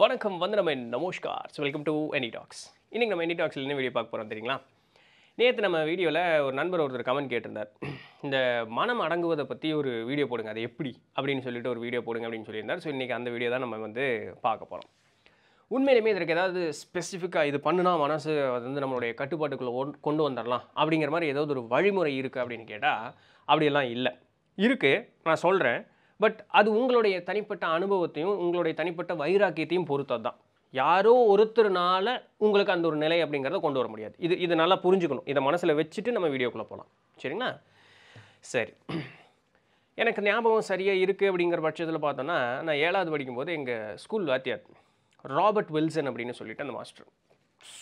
வணக்கம் வந்து நம்ம நமோஷ்கார் so welcome to any talks இன்றைக்கி நம்ம எனி டாக்ஸில் என்ன வீடியோ பார்க்க போகிறோம் தெரியுங்களா நேற்று நம்ம வீடியோவில் ஒரு நண்பர் ஒருத்தர் கமெண்ட் கேட்டிருந்தார் இந்த மனம் அடங்குவதை பற்றி ஒரு வீடியோ போடுங்க அதை எப்படி அப்படின்னு சொல்லிட்டு ஒரு வீடியோ போடுங்க அப்படின்னு சொல்லியிருந்தார் ஸோ இன்றைக்கி அந்த வீடியோ தான் நம்ம வந்து பார்க்க போகிறோம் உண்மையிலுமே இதற்கு ஏதாவது ஸ்பெசிஃபிக்காக இது பண்ணுனா மனசு அது வந்து நம்மளுடைய கட்டுப்பாட்டுக்குள்ளே ஒன் கொண்டு வந்துடலாம் அப்படிங்கிற மாதிரி ஏதாவது ஒரு வழிமுறை இருக்குது அப்படின்னு கேட்டால் அப்படியெல்லாம் இல்லை இருக்குது நான் சொல்கிறேன் பட் அது உங்களுடைய தனிப்பட்ட அனுபவத்தையும் உங்களுடைய தனிப்பட்ட வைராக்கியத்தையும் பொறுத்தது தான் யாரோ ஒருத்தர்னால உங்களுக்கு அந்த ஒரு நிலை அப்படிங்கிறத கொண்டு வர முடியாது இது இது நல்லா புரிஞ்சுக்கணும் இதை மனசில் வச்சுட்டு நம்ம வீடியோக்குள்ளே போகலாம் சரிங்களா சரி எனக்கு ஞாபகம் சரியாக இருக்குது அப்படிங்கிற பட்சத்தில் பார்த்தோன்னா நான் ஏழாவது படிக்கும்போது எங்கள் ஸ்கூல் வாத்தியார் ராபர்ட் வில்சன் அப்படின்னு சொல்லிட்டு அந்த மாஸ்டர்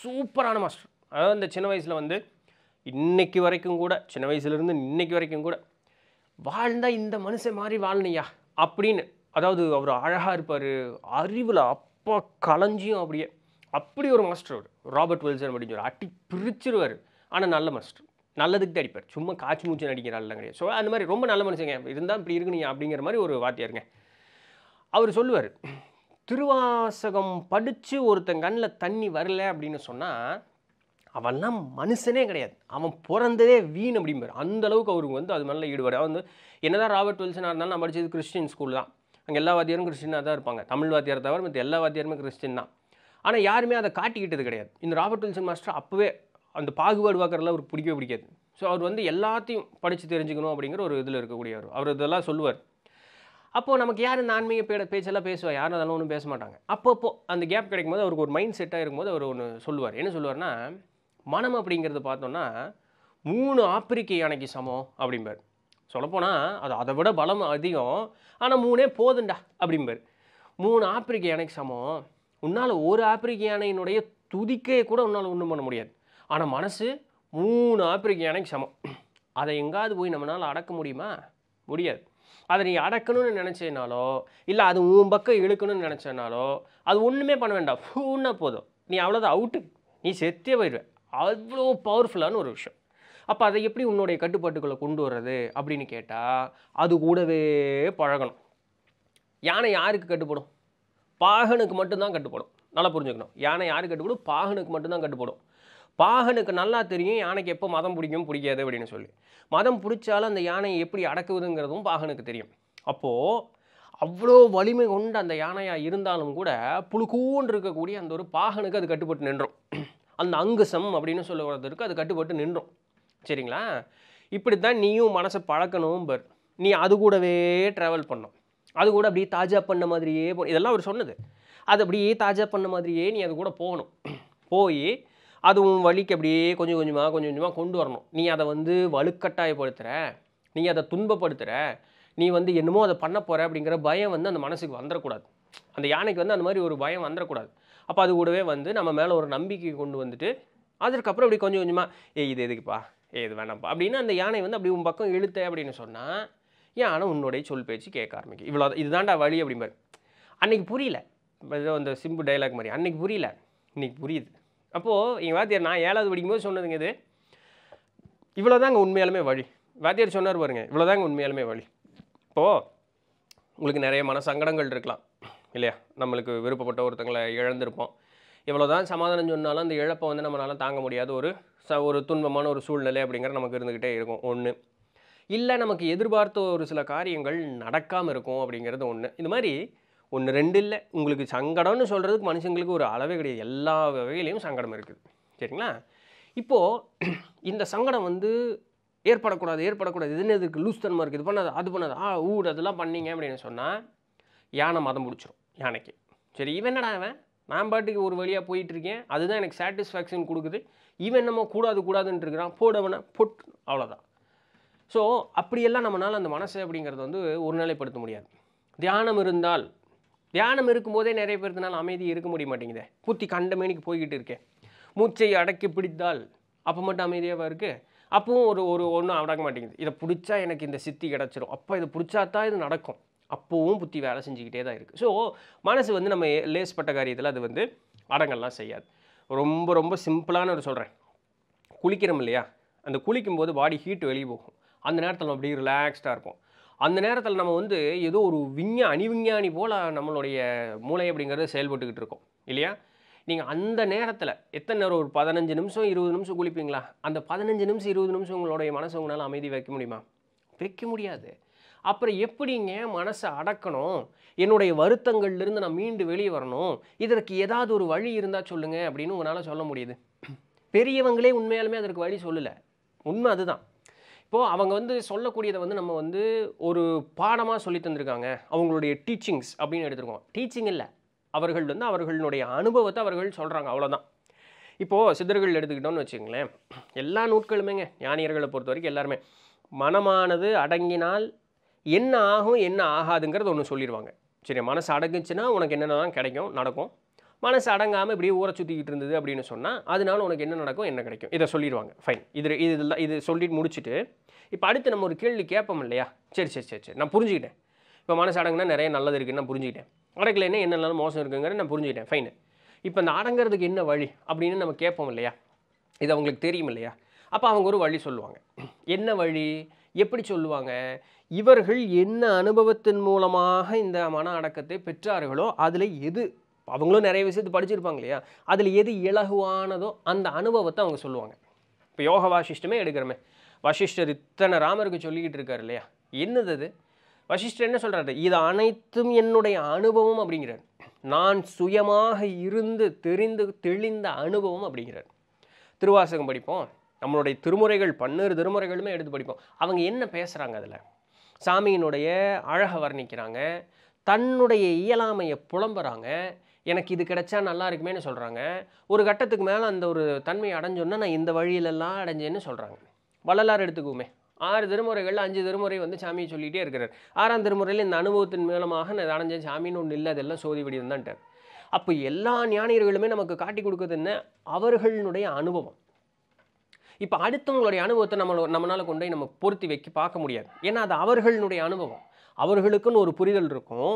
சூப்பரான மாஸ்டர் அதாவது அந்த சின்ன வயசில் வந்து இன்றைக்கு வரைக்கும் கூட சின்ன வயசுலேருந்து இன்றைக்கு வரைக்கும் கூட வாழ்ந்தால் இந்த மனுஷன் மாதிரி வாழ்னியா அப்படின்னு அதாவது அவர் அழகாக இருப்பார் அறிவில் அப்பா களைஞ்சியும் அப்படியே அப்படி ஒரு மாஸ்டர் அவர் ராபர்ட் வில்சன் அப்படின்னு சொல்லி அட்டி பிரிச்சிருவார் ஆனால் நல்ல மாஸ்டர் நல்லதுக்கு தான் அடிப்பார் சும்மா காய்ச்சி மூச்சு நடிக்கிறாள்லாம் கிடையாது ஸோ அந்த மாதிரி ரொம்ப நல்ல மனுஷங்க இருந்தால் இப்படி இருக்கணும் அப்படிங்கிற மாதிரி ஒரு வாத்தியாருங்க அவர் சொல்லுவார் திருவாசகம் படித்து ஒருத்தன் கண்ணில் தண்ணி வரல அப்படின்னு சொன்னால் அவன்லாம் மனுஷனே கிடையாது அவன் பிறந்ததே வீண் அப்படிம்பார் அந்த அளவுக்கு அவருக்கு வந்து அது மேலே ஈடுபாடு அவன் வந்து என்னதான் ராபர்ட் வில்சனாக இருந்தாலும் நான் படித்தது கிறிஸ்டின் ஸ்கூல் தான் அங்கே எல்லா வாத்தியாரும் கிறிஸ்டினாக தான் இருப்பாங்க தமிழ் வாத்தியார் தவிர மற்ற எல்லா வாத்தியாருமே கிறிஸ்டின் தான் ஆனால் யாருமே அதை காட்டிக்கிட்டது கிடையாது இந்த ராபர்ட் வில்சன் மாஸ்டர் அப்போவே அந்த பாகுபாடு பார்க்குறதுலாம் அவருக்கு பிடிக்கவே பிடிக்காது ஸோ அவர் வந்து எல்லாத்தையும் படித்து தெரிஞ்சுக்கணும் அப்படிங்கிற ஒரு இதில் இருக்கக்கூடியவர் அவர் இதெல்லாம் சொல்லுவார் அப்போது நமக்கு யார் இந்த ஆன்மீக பே பேச்செல்லாம் பேசுவார் யாரும் அதெல்லாம் ஒன்றும் பேச மாட்டாங்க அப்பப்போ அந்த கேப் கிடைக்கும் போது அவருக்கு ஒரு மைண்ட் செட்டாக இருக்கும்போது அவர் ஒன்று சொல்லுவார் என்ன சொல்லுவார்னா மனம் அப்படிங்கிறது பார்த்தோன்னா மூணு ஆப்பிரிக்க யானைக்கு சமம் அப்படிம்பார் சொல்லப்போனால் அது அதை விட பலம் அதிகம் ஆனால் மூணே போதுண்டா அப்படிம்பார் மூணு ஆப்பிரிக்க யானைக்கு சமம் உன்னால் ஒரு ஆப்பிரிக்க யானையினுடைய துதிக்கையை கூட உன்னால் ஒன்றும் பண்ண முடியாது ஆனால் மனசு மூணு ஆப்பிரிக்க யானைக்கு சமம் அதை எங்காவது போய் நம்மளால் அடக்க முடியுமா முடியாது அதை நீ அடக்கணும்னு நினச்சேனாலோ இல்லை அது உன் பக்கம் இழுக்கணும்னு நினச்சேனாலோ அது ஒன்றுமே பண்ண வேண்டாம் ஃபூன்னா போதும் நீ அவ்வளோதான் அவுட்டு நீ செத்தே போயிடுவேன் அவ்வளோ பவர்ஃபுல்லான ஒரு விஷயம் அப்போ அதை எப்படி உன்னுடைய கட்டுப்பாட்டுக்குள்ளே கொண்டு வர்றது அப்படின்னு கேட்டால் அது கூடவே பழகணும் யானை யாருக்கு கட்டுப்படும் பாகனுக்கு மட்டும்தான் கட்டுப்படும் நல்லா புரிஞ்சுக்கணும் யானை யாருக்கு கட்டுப்படும் பாகனுக்கு மட்டும்தான் கட்டுப்படும் பாகனுக்கு நல்லா தெரியும் யானைக்கு எப்போ மதம் பிடிக்கும் பிடிக்காது அப்படின்னு சொல்லி மதம் பிடிச்சாலும் அந்த யானையை எப்படி அடக்குவதுங்கிறதும் பாகனுக்கு தெரியும் அப்போது அவ்வளோ வலிமை கொண்டு அந்த யானையாக இருந்தாலும் கூட புழுக்கூன்று இருக்கக்கூடிய அந்த ஒரு பாகனுக்கு அது கட்டுப்பட்டு நின்றோம் அந்த அங்குசம் அப்படின்னு சொல்லப்படுறதுக்கு அது கட்டுப்பட்டு நின்றோம் சரிங்களா இப்படி தான் நீயும் மனசை பழக்கணும் பர் நீ அது கூடவே ட்ராவல் பண்ணோம் அது கூட அப்படியே தாஜா பண்ண மாதிரியே போ இதெல்லாம் அவர் சொன்னது அது அப்படியே தாஜா பண்ண மாதிரியே நீ அது கூட போகணும் போய் அது உன் வழிக்கு அப்படியே கொஞ்சம் கொஞ்சமாக கொஞ்சம் கொஞ்சமாக கொண்டு வரணும் நீ அதை வந்து வலுக்கட்டாயப்படுத்துகிற நீ அதை துன்பப்படுத்துகிற நீ வந்து என்னமோ அதை பண்ண போகிற அப்படிங்கிற பயம் வந்து அந்த மனசுக்கு வந்துடக்கூடாது அந்த யானைக்கு வந்து அந்த மாதிரி ஒரு பயம் வந்துடக்கூடாது அப்போ அது கூடவே வந்து நம்ம மேலே ஒரு நம்பிக்கை கொண்டு வந்துட்டு அதற்கப்புறம் அப்படி கொஞ்சம் கொஞ்சமாக ஏ இது எதுக்குப்பா ஏ இது வேணாம்ப்பா அப்படின்னு அந்த யானை வந்து அப்படி உன் பக்கம் இழுத்த அப்படின்னு சொன்னால் ஏன் ஆனால் உன்னுடைய சொல் பேச்சு கேட்க ஆரம்பிக்கும் இவ்வளோ இதுதான்டா வழி அப்படிம்பாரு அன்றைக்கி புரியல ஏதோ அந்த சிம்பு டைலாக் மாதிரி அன்றைக்கி புரியல இன்றைக்கி புரியுது அப்போது எங்கள் வாத்தியார் நான் ஏழாவது படிக்கும்போது சொன்னதுங்க இது இவ்வளோதாங்க உண்மையாலுமே வழி வாத்தியார் சொன்னார் பாருங்க இவ்வளோதாங்க உண்மையாலுமே வழி இப்போது உங்களுக்கு நிறைய மன சங்கடங்கள் இருக்கலாம் இல்லையா நம்மளுக்கு விருப்பப்பட்ட ஒருத்தங்களை இழந்திருப்போம் எவ்வளோ தான் சமாதானம் சொன்னாலும் அந்த இழப்பை வந்து நம்மளால் தாங்க முடியாத ஒரு ச ஒரு துன்பமான ஒரு சூழ்நிலை அப்படிங்கிற நமக்கு இருந்துக்கிட்டே இருக்கும் ஒன்று இல்லை நமக்கு எதிர்பார்த்த ஒரு சில காரியங்கள் நடக்காமல் இருக்கும் அப்படிங்கிறது ஒன்று இது மாதிரி ஒன்று ரெண்டு இல்லை உங்களுக்கு சங்கடம்னு சொல்கிறதுக்கு மனுஷங்களுக்கு ஒரு அளவே கிடையாது எல்லா வகையிலையும் சங்கடம் இருக்குது சரிங்களா இப்போது இந்த சங்கடம் வந்து ஏற்படக்கூடாது ஏற்படக்கூடாது இதுன்னு இதுக்கு லூஸ் தன்மை இருக்குது இது பண்ணாது அது பண்ணாது ஆ ஊடு அதெல்லாம் பண்ணிங்க அப்படின்னு சொன்னால் யானை மதம் பிடிச்சிரும் யானைக்கு சரி இவன் என்னடா அவன் நான் பாட்டுக்கு ஒரு வழியாக போயிட்டுருக்கேன் அதுதான் எனக்கு சாட்டிஸ்ஃபேக்ஷன் கொடுக்குது இவன் என்னமோ கூடாது கூடாதுன்ட்டு இருக்கிறான் போடவனை பொட் அவ்வளோதான் ஸோ அப்படியெல்லாம் நம்மளால் அந்த மனசு அப்படிங்கிறது வந்து ஒரு நிலைப்படுத்த முடியாது தியானம் இருந்தால் தியானம் இருக்கும்போதே நிறைய பேர்த்தினால் அமைதி இருக்க முடிய மாட்டேங்குதே பூத்தி கண்ட மேனிக்கு போய்கிட்டு இருக்கேன் மூச்சை அடக்கி பிடித்தால் அப்போ மட்டும் அமைதியாக இருக்குது அப்பவும் ஒரு ஒரு ஒன்றும் அடக்க மாட்டேங்குது இதை பிடிச்சா எனக்கு இந்த சித்தி கிடச்சிரும் அப்போ இதை பிடிச்சா தான் இது நடக்கும் அப்போவும் புத்தி வேலை செஞ்சுக்கிட்டே தான் இருக்குது ஸோ மனசு வந்து நம்ம லேஸ்பட்ட காரியத்தில் அது வந்து அடங்கள்லாம் செய்யாது ரொம்ப ரொம்ப சிம்பிளான ஒரு சொல்கிறேன் குளிக்கிறோம் இல்லையா அந்த குளிக்கும்போது பாடி ஹீட் வெளியே போகும் அந்த நேரத்தில் நம்ம அப்படியே ரிலாக்ஸ்டாக இருப்போம் அந்த நேரத்தில் நம்ம வந்து ஏதோ ஒரு விஞ்ஞா அணிவிஞ்ஞானி போல் நம்மளுடைய மூளை அப்படிங்கிறது செயல்பட்டுக்கிட்டு இருக்கோம் இல்லையா நீங்கள் அந்த நேரத்தில் எத்தனை நேரம் ஒரு பதினஞ்சு நிமிஷம் இருபது நிமிஷம் குளிப்பீங்களா அந்த பதினஞ்சு நிமிஷம் இருபது நிமிஷம் உங்களுடைய மனசு உங்களால் அமைதி வைக்க முடியுமா வைக்க முடியாது அப்புறம் எப்படிங்க மனசை அடக்கணும் என்னுடைய வருத்தங்கள்லேருந்து நான் மீண்டு வெளியே வரணும் இதற்கு ஏதாவது ஒரு வழி இருந்தால் சொல்லுங்கள் அப்படின்னு உங்களால் சொல்ல முடியுது பெரியவங்களே உண்மையாலுமே அதற்கு வழி சொல்லலை உண்மை அதுதான் இப்போது அவங்க வந்து சொல்லக்கூடியதை வந்து நம்ம வந்து ஒரு பாடமாக சொல்லி தந்திருக்காங்க அவங்களுடைய டீச்சிங்ஸ் அப்படின்னு எடுத்துருக்கோம் டீச்சிங் இல்லை அவர்கள் வந்து அவர்களுடைய அனுபவத்தை அவர்கள் சொல்கிறாங்க அவ்வளோதான் இப்போது சித்தர்கள் எடுத்துக்கிட்டோன்னு வச்சுங்களேன் எல்லா நூட்களுமேங்க ஞானியர்களை பொறுத்த வரைக்கும் எல்லாருமே மனமானது அடங்கினால் என்ன ஆகும் என்ன ஆகாதுங்கிறது ஒன்று சொல்லிடுவாங்க சரி மனசு அடங்குச்சுன்னா உனக்கு என்னென்னலாம் கிடைக்கும் நடக்கும் மனசு அடங்காமல் இப்படியே ஊற சுற்றிக்கிட்டு இருந்தது அப்படின்னு சொன்னால் அதனால உனக்கு என்ன நடக்கும் என்ன கிடைக்கும் இதை சொல்லிடுவாங்க ஃபைன் இது இது இது சொல்லிட்டு முடிச்சுட்டு இப்போ அடுத்து நம்ம ஒரு கேள்வி கேட்போம் இல்லையா சரி சரி சரி சரி நான் புரிஞ்சுக்கிட்டேன் இப்போ மனசு அடங்குனா நிறைய நல்லது இருக்குன்னு நான் புரிஞ்சுக்கிட்டேன் என்ன என்னெல்லாம் மோசம் இருக்குங்கிறத நான் புரிஞ்சுக்கிட்டேன் ஃபைன் இப்போ இந்த அடங்கிறதுக்கு என்ன வழி அப்படின்னு நம்ம கேட்போம் இல்லையா இது அவங்களுக்கு தெரியும் இல்லையா அப்போ அவங்க ஒரு வழி சொல்லுவாங்க என்ன வழி எப்படி சொல்லுவாங்க இவர்கள் என்ன அனுபவத்தின் மூலமாக இந்த மன அடக்கத்தை பெற்றார்களோ அதில் எது அவங்களும் நிறைய விஷயத்து படிச்சிருப்பாங்க இல்லையா அதில் எது இலகுவானதோ அந்த அனுபவத்தை அவங்க சொல்லுவாங்க இப்போ யோக வாசிஷ்டமே எடுக்கிறோமே வசிஷ்டர் இத்தனை ராமருக்கு சொல்லிக்கிட்டு இருக்காரு இல்லையா என்னது அது வசிஷ்டர் என்ன சொல்கிறாரு இது அனைத்தும் என்னுடைய அனுபவம் அப்படிங்கிறார் நான் சுயமாக இருந்து தெரிந்து தெளிந்த அனுபவம் அப்படிங்கிறார் திருவாசகம் படிப்போம் நம்மளுடைய திருமுறைகள் பன்னிரு திருமுறைகளுமே எடுத்து படிப்போம் அவங்க என்ன பேசுகிறாங்க அதில் சாமியினுடைய அழகை வர்ணிக்கிறாங்க தன்னுடைய இயலாமையை புலம்புறாங்க எனக்கு இது கிடைச்சா நல்லா இருக்குமேனு சொல்கிறாங்க ஒரு கட்டத்துக்கு மேலே அந்த ஒரு தன்மையை அடைஞ்சோன்னா நான் இந்த வழியிலெல்லாம் அடைஞ்சேன்னு சொல்கிறாங்க வள்ளலார் எடுத்துக்குவோமே ஆறு திருமுறைகளில் அஞ்சு திருமுறை வந்து சாமியை சொல்லிகிட்டே இருக்கிறார் ஆறாம் திருமுறையில் இந்த அனுபவத்தின் மூலமாக நான் அடைஞ்சேன் சாமின்னு ஒன்று இல்லை அதெல்லாம் சோதி விடியம் தான்ட்டார் அப்போ எல்லா ஞானியர்களுமே நமக்கு காட்டி கொடுக்குறது என்ன அவர்களுடைய அனுபவம் இப்போ அடுத்தவங்களுடைய அனுபவத்தை நம்ம நம்மளால் கொண்டு போய் நம்ம பொருத்தி வைக்க பார்க்க முடியாது ஏன்னா அது அவர்களுடைய அனுபவம் அவர்களுக்குன்னு ஒரு புரிதல் இருக்கும்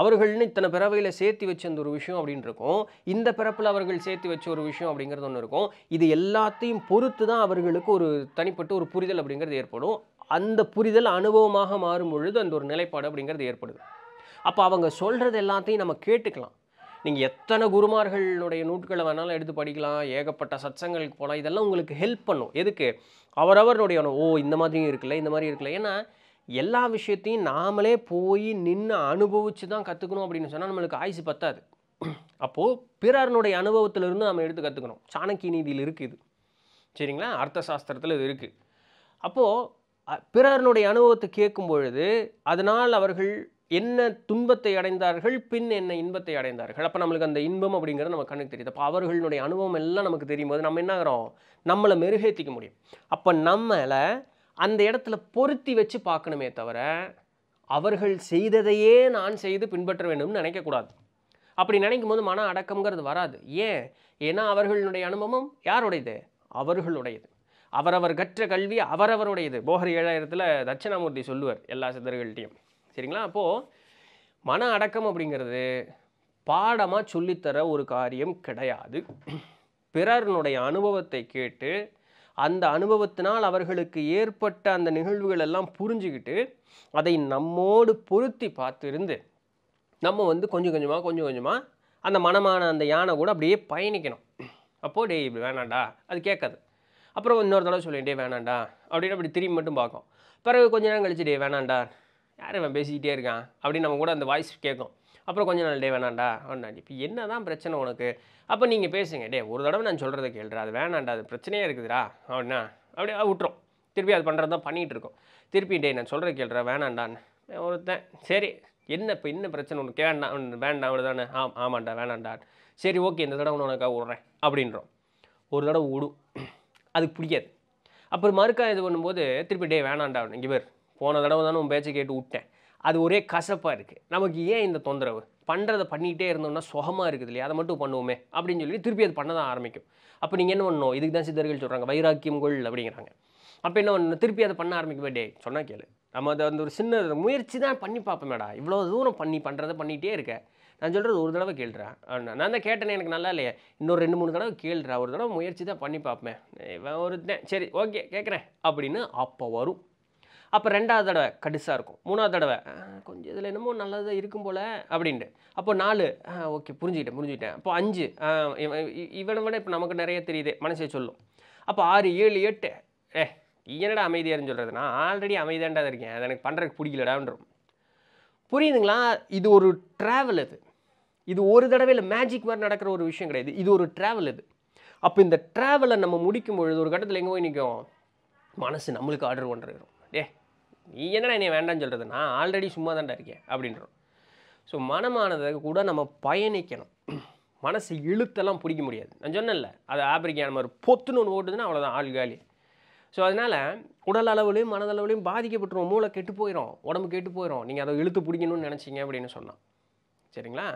அவர்கள்னு இத்தனை பிறவையில் சேர்த்து வச்ச அந்த ஒரு விஷயம் அப்படின்னு இருக்கும் இந்த பிறப்பில் அவர்கள் சேர்த்து வச்ச ஒரு விஷயம் அப்படிங்கிறது ஒன்று இருக்கும் இது எல்லாத்தையும் பொறுத்து தான் அவர்களுக்கு ஒரு தனிப்பட்ட ஒரு புரிதல் அப்படிங்கிறது ஏற்படும் அந்த புரிதல் அனுபவமாக மாறும் பொழுது அந்த ஒரு நிலைப்பாடு அப்படிங்கிறது ஏற்படுது அப்போ அவங்க சொல்கிறது எல்லாத்தையும் நம்ம கேட்டுக்கலாம் நீங்கள் எத்தனை குருமார்களுடைய நூட்களை வேணாலும் எடுத்து படிக்கலாம் ஏகப்பட்ட சச்சங்களுக்கு போகலாம் இதெல்லாம் உங்களுக்கு ஹெல்ப் பண்ணும் எதுக்கு அவரவருடைய ஓ இந்த மாதிரியும் இருக்குல்ல இந்த மாதிரி இருக்குல்ல ஏன்னா எல்லா விஷயத்தையும் நாமளே போய் நின்று அனுபவித்து தான் கற்றுக்கணும் அப்படின்னு சொன்னால் நம்மளுக்கு ஆயுசு பத்தாது அப்போது பிறனுடைய அனுபவத்திலிருந்து நம்ம எடுத்து கற்றுக்கணும் சாணக்கிய நீதியில் இருக்குது சரிங்களா அர்த்த சாஸ்திரத்தில் இது இருக்குது அப்போது பிறனுடைய அனுபவத்தை கேட்கும் பொழுது அதனால் அவர்கள் என்ன துன்பத்தை அடைந்தார்கள் பின் என்ன இன்பத்தை அடைந்தார்கள் அப்போ நம்மளுக்கு அந்த இன்பம் அப்படிங்கிறது நம்ம கண்ணுக்கு தெரியுது அப்போ அவர்களுடைய அனுபவம் எல்லாம் நமக்கு தெரியும் போது நம்ம என்னாகிறோம் நம்மளை மெருகேற்றிக்க முடியும் அப்போ நம்மளை அந்த இடத்துல பொருத்தி வச்சு பார்க்கணுமே தவிர அவர்கள் செய்ததையே நான் செய்து பின்பற்ற வேண்டும்னு நினைக்கக்கூடாது அப்படி நினைக்கும் போது மன அடக்கம்ங்கிறது வராது ஏன் ஏன்னா அவர்களுடைய அனுபவம் யாருடையது அவர்களுடையது அவரவர் கற்ற கல்வி அவரவருடையது போகர் ஏழாயிரத்தில் தட்சிணாமூர்த்தி சொல்லுவார் எல்லா சித்தர்கள்ட்டையும் சரிங்களா அப்போது மன அடக்கம் அப்படிங்கிறது பாடமாக சொல்லித்தர ஒரு காரியம் கிடையாது பிறர்னுடைய அனுபவத்தை கேட்டு அந்த அனுபவத்தினால் அவர்களுக்கு ஏற்பட்ட அந்த நிகழ்வுகள் எல்லாம் புரிஞ்சுக்கிட்டு அதை நம்மோடு பொருத்தி பார்த்துருந்து நம்ம வந்து கொஞ்சம் கொஞ்சமாக கொஞ்சம் கொஞ்சமாக அந்த மனமான அந்த யானை கூட அப்படியே பயணிக்கணும் அப்போது டேய் இப்படி வேணாண்டா அது கேட்காது அப்புறம் இன்னொரு தடவை டே வேணாண்டா அப்படின்னு அப்படி திரும்பி மட்டும் பார்க்கும் பிறகு கொஞ்ச நேரம் கழிச்சு டே வேணாண்டா யார் இவன் பேசிக்கிட்டே இருக்கான் அப்படின்னு நம்ம கூட அந்த வாய்ஸ் கேட்கும் அப்புறம் கொஞ்சம் நாள் டே வேணாண்டா வேணாண்டி இப்போ என்ன தான் பிரச்சனை உனக்கு அப்போ நீங்கள் பேசுங்க டே ஒரு தடவை நான் சொல்கிறத கேள்றா அது வேணாண்டா அது பிரச்சனையாக இருக்குதுடா அப்படின்னா அப்படியே விட்டுரும் திருப்பி அது பண்ணுறது தான் பண்ணிகிட்டு இருக்கோம் திருப்பி டே நான் சொல்கிறத கேள்றா வேணாண்டான்னு ஒருத்தன் சரி என்ன இப்போ என்ன பிரச்சனை உனக்கு வேண்டாம் வேண்டாம் அவ்வளோ ஆம் ஆமாண்டா வேணாண்டான் சரி ஓகே இந்த தடவை உனக்காக விட்றேன் அப்படின்றோம் ஒரு தடவை விடும் அதுக்கு பிடிக்காது அப்புறம் மறுக்கா இது பண்ணும்போது திருப்பி டே வேணாண்டா இங்கே பேர் போன தடவை தானே உன் பேச்சை கேட்டு விட்டேன் அது ஒரே கசப்பாக இருக்குது நமக்கு ஏன் இந்த தொந்தரவு பண்ணுறதை பண்ணிகிட்டே இருந்தோம்னா சுகமாக இருக்குது இல்லையா அதை மட்டும் பண்ணுவோமே அப்படின்னு சொல்லி திருப்பி அது பண்ண தான் ஆரம்பிக்கும் அப்போ நீங்கள் என்ன பண்ணணும் இதுக்கு தான் சித்தர்கள் சொல்கிறாங்க வைராக்கியம் கொள் அப்படிங்கிறாங்க அப்போ என்ன பண்ணணும் திருப்பி அதை பண்ண ஆரம்பிக்கும் டே சொன்னால் கேளு நம்ம அதை வந்து ஒரு சின்ன முயற்சி தான் பண்ணி பார்ப்போமேடா இவ்வளோ தூரம் பண்ணி பண்ணுறதை பண்ணிகிட்டே இருக்கேன் நான் சொல்கிறது ஒரு தடவை கேள்றேன் நான் தான் கேட்டேனே எனக்கு நல்லா இல்லையே இன்னொரு ரெண்டு மூணு தடவை கேள்றேன் ஒரு தடவை முயற்சி தான் பண்ணி பார்ப்பேன் ஒருத்தன் சரி ஓகே கேட்குறேன் அப்படின்னு அப்போ வரும் அப்போ ரெண்டாவது தடவை கடுசாக இருக்கும் மூணாவது தடவை கொஞ்சம் இதில் என்னமோ நல்லதாக இருக்கும் போல் அப்படின்ட்டு அப்போ நாலு ஓகே புரிஞ்சுக்கிட்டேன் புரிஞ்சுக்கிட்டேன் அப்போ அஞ்சு இவனை விட இப்போ நமக்கு நிறைய தெரியுது மனசே சொல்லும் அப்போ ஆறு ஏழு எட்டு ஏ என்னடா அமைதியாருன்னு சொல்கிறது நான் ஆல்ரெடி அமைதியாண்டா இருக்கேன் அது எனக்கு பண்ணுறதுக்கு பிடிக்கலடான்றோம் புரியுதுங்களா இது ஒரு ட்ராவல் அது இது ஒரு தடவையில் மேஜிக் மாதிரி நடக்கிற ஒரு விஷயம் கிடையாது இது ஒரு ட்ராவல் இது அப்போ இந்த ட்ராவலை நம்ம முடிக்கும் பொழுது ஒரு கட்டத்தில் எங்கே போய் நிற்கும் மனசு நம்மளுக்கு ஆர்டர் பண்ணுறோம் ஏ நீ என்னடா நீ வேண்டாம்னு சொல்கிறது நான் ஆல்ரெடி சும்மா தான் இருக்கேன் அப்படின்றோம் ஸோ மனமானதை கூட நம்ம பயணிக்கணும் மனசு இழுத்தெல்லாம் பிடிக்க முடியாது நான் சொன்னேன்ல அது ஆப்பிரிக்கா நம்ம ஒரு பொத்துன்னு ஒன்று ஓட்டுதுன்னா அவ்வளோதான் ஆள் காலி ஸோ அதனால் உடல் அளவுலையும் மனதளவுலையும் பாதிக்கப்பட்டுரும் மூளை கெட்டு போயிடும் உடம்பு கெட்டு போயிடும் நீங்கள் அதை இழுத்து பிடிக்கணும்னு நினச்சிங்க அப்படின்னு சொன்னான் சரிங்களா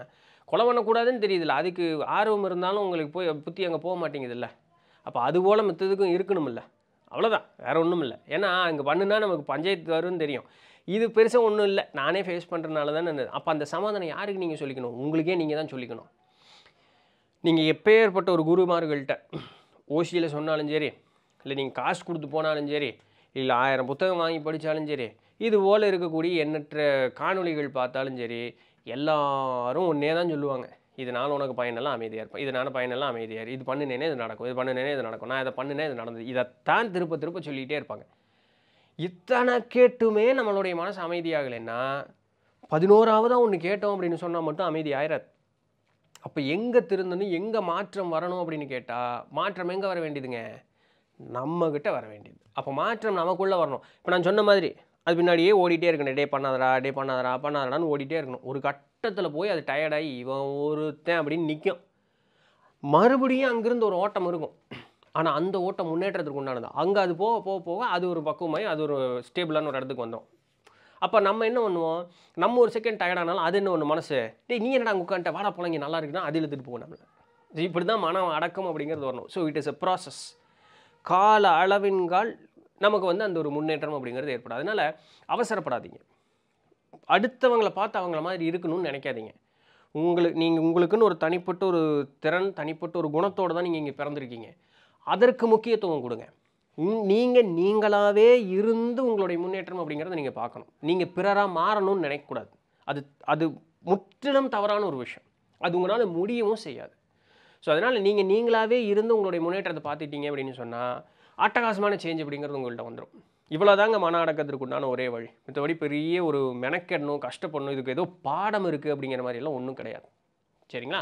கொலை பண்ணக்கூடாதுன்னு தெரியுதுல்ல அதுக்கு ஆர்வம் இருந்தாலும் உங்களுக்கு போய் புத்தி அங்கே போக மாட்டேங்குதுல்ல அப்போ அது போல் இருக்கணும் இருக்கணுமில்ல அவ்வளோதான் வேறு ஒன்றும் இல்லை ஏன்னா அங்கே பண்ணுனா நமக்கு பஞ்சாயத்து வரும்னு தெரியும் இது பெருசாக ஒன்றும் இல்லை நானே ஃபேஸ் பண்ணுறதுனால தான் அப்போ அந்த சமாதானம் யாருக்கு நீங்கள் சொல்லிக்கணும் உங்களுக்கே நீங்கள் தான் சொல்லிக்கணும் நீங்கள் ஏற்பட்ட ஒரு குருமார்கள்ட்ட ஓசியில் சொன்னாலும் சரி இல்லை நீங்கள் காசு கொடுத்து போனாலும் சரி இல்லை ஆயிரம் புத்தகம் வாங்கி படித்தாலும் சரி இது போல் இருக்கக்கூடிய எண்ணற்ற காணொலிகள் பார்த்தாலும் சரி எல்லாரும் ஒன்றே தான் சொல்லுவாங்க இதனால் உனக்கு பயனெல்லாம் அமைதியாக இருப்பேன் இதனால் பயனெல்லாம் அமைதியாக இரு இது பண்ணினேனே இது நடக்கும் இது பண்ணினேனே இது நடக்கும் நான் இதை பண்ணினேன் இது நடந்தது இதைத்தான் திருப்ப திருப்ப சொல்லிகிட்டே இருப்பாங்க இத்தனை கேட்டுமே நம்மளுடைய மனசு அமைதியாகலைன்னா பதினோராவதாக ஒன்று கேட்டோம் அப்படின்னு சொன்னால் மட்டும் அமைதி ஆயிராது அப்போ எங்கே திருந்தணும் எங்கே மாற்றம் வரணும் அப்படின்னு கேட்டால் மாற்றம் எங்கே வர வேண்டியதுங்க நம்மக்கிட்ட வர வேண்டியது அப்போ மாற்றம் நமக்குள்ளே வரணும் இப்போ நான் சொன்ன மாதிரி அது பின்னாடியே ஓடிட்டே இருக்கணும் டே பண்ணாதடா டே பண்ணாதடா பண்ணாதடான்னு ஓடிட்டே இருக்கணும் ஒரு கட்டத்தில் போய் அது டயர்டாகி இவன் ஒருத்தன் அப்படின்னு நிற்கும் மறுபடியும் அங்கேருந்து ஒரு ஓட்டம் இருக்கும் ஆனால் அந்த ஓட்டம் முன்னேற்றத்துக்கு உண்டானது அங்கே அது போக போக போக அது ஒரு பக்குவமாய் அது ஒரு ஸ்டேபிளான ஒரு இடத்துக்கு வந்துடும் அப்போ நம்ம என்ன பண்ணுவோம் நம்ம ஒரு செகண்ட் டயர்டானாலும் அது என்ன ஒன்று மனசு டேய் நீ என்னடா உட்காந்துட்ட வாடா பிள்ளைங்க நல்லா இருக்குன்னா அதில் எடுத்துகிட்டு போகும் நம்மளை இப்படி தான் மனம் அடக்கம் அப்படிங்கிறது வரணும் so it is a process கால அளவின்கால் நமக்கு வந்து அந்த ஒரு முன்னேற்றம் அப்படிங்கிறது ஏற்படும் அதனால் அவசரப்படாதீங்க அடுத்தவங்களை பார்த்து அவங்கள மாதிரி இருக்கணும்னு நினைக்காதீங்க உங்களுக்கு நீங்கள் உங்களுக்குன்னு ஒரு தனிப்பட்ட ஒரு திறன் தனிப்பட்ட ஒரு குணத்தோடு தான் நீங்கள் இங்கே பிறந்திருக்கீங்க அதற்கு முக்கியத்துவம் கொடுங்க நீங்கள் நீங்களாகவே இருந்து உங்களுடைய முன்னேற்றம் அப்படிங்கிறத நீங்கள் பார்க்கணும் நீங்கள் பிறராக மாறணும்னு நினைக்கக்கூடாது அது அது முற்றிலும் தவறான ஒரு விஷயம் அது உங்களால் முடியவும் செய்யாது ஸோ அதனால் நீங்கள் நீங்களாகவே இருந்து உங்களுடைய முன்னேற்றத்தை பார்த்துட்டீங்க அப்படின்னு சொன்னால் அட்டகாசமான சேஞ்ச் அப்படிங்கிறது உங்கள்கிட்ட வந்துடும் இவ்வளோ தாங்க மன அடக்கத்திற்கு உண்டான ஒரே வழி மற்றபடி பெரிய ஒரு மெனக்கெடணும் கஷ்டப்படணும் இதுக்கு ஏதோ பாடம் இருக்குது அப்படிங்கிற மாதிரியெல்லாம் ஒன்றும் கிடையாது சரிங்களா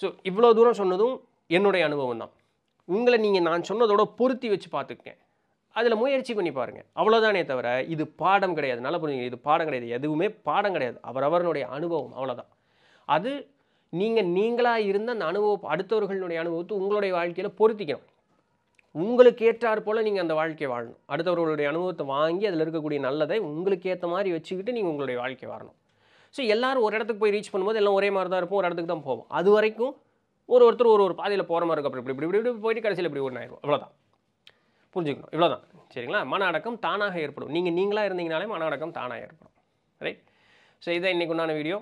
ஸோ இவ்வளோ தூரம் சொன்னதும் என்னுடைய அனுபவம் தான் உங்களை நீங்கள் நான் சொன்னதோட பொருத்தி வச்சு பார்த்துக்கேன் அதில் முயற்சி பண்ணி பாருங்கள் அவ்வளோதானே தவிர இது பாடம் கிடையாது நல்லா புரிஞ்சுங்க இது பாடம் கிடையாது எதுவுமே பாடம் கிடையாது அவரவருடைய அனுபவம் அவ்வளோதான் அது நீங்கள் நீங்களாக இருந்த அந்த அனுபவம் அடுத்தவர்களுடைய அனுபவத்தை உங்களுடைய வாழ்க்கையில் பொருத்திக்கணும் உங்களுக்கு ஏற்றாற் போல் நீங்கள் அந்த வாழ்க்கையை வாழணும் அடுத்தவர்களுடைய அனுபவத்தை வாங்கி அதில் இருக்கக்கூடிய நல்லதை உங்களுக்கு ஏற்ற மாதிரி வச்சுக்கிட்டு நீங்கள் உங்களுடைய வாழ்க்கை வரணும் ஸோ எல்லோரும் ஒரு இடத்துக்கு போய் ரீச் பண்ணும்போது எல்லாம் ஒரே மாதிரி தான் இருப்போம் ஒரு இடத்துக்கு தான் போவோம் அது வரைக்கும் ஒரு ஒருத்தர் ஒரு ஒரு பாதையில் போகிற மாதிரி இருக்கும் அப்படி இப்படி இப்படி இப்படி போயிட்டு கடைசியில் இப்படி ஒன்று ஆயிடும் அவ்வளோதான் புரிஞ்சுக்கணும் இவ்வளோதான் சரிங்களா மன அடக்கம் தானாக ஏற்படும் நீங்கள் நீங்களாக இருந்தீங்கனாலே மன அடக்கம் தானாக ஏற்படும் ரைட் ஸோ இதான் இன்றைக்கு உண்டான வீடியோ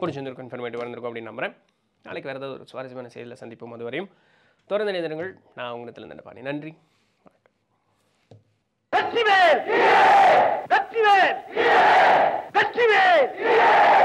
பிடிச்சிருந்திருக்கும் இன்ஃபர்மேட்டிவ் வந்திருக்கும் அப்படின்னு நம்புகிறேன் நாளைக்கு வேறு ஏதாவது ஒரு சுவாரஸ்யமான செய்தியில் சந்திப்போம் அது வரையும் தொடர்ந்து நேதர்கள் நான் உங்களிடத்தில் இருந்த பாடி நன்றி வெற்றிவேல் வெற்றி வெற்றிவேல்